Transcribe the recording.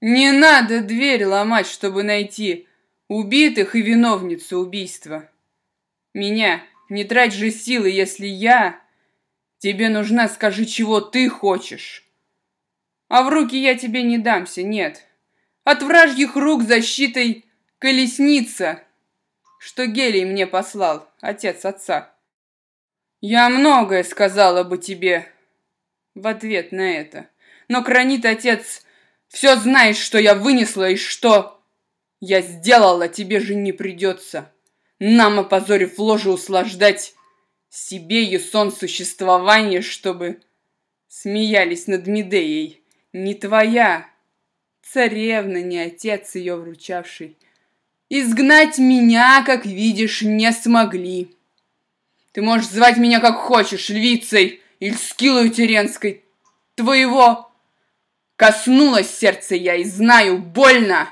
«Не надо дверь ломать, чтобы найти убитых и виновницу убийства. Меня не трать же силы, если я... Тебе нужна, скажи, чего ты хочешь. А в руки я тебе не дамся, нет. От вражьих рук защитой колесница, что Гелий мне послал, отец отца. Я многое сказала бы тебе в ответ на это, но хранит отец все знаешь, что я вынесла и что я сделала, тебе же не придется. Нам, опозорив ложу, услаждать себе и сон существования, чтобы смеялись над Медеей. Не твоя, царевна, не отец ее вручавший. Изгнать меня, как видишь, не смогли. Ты можешь звать меня как хочешь, львицей или скилой теренской. Твоего Коснулось сердце я и знаю, больно!»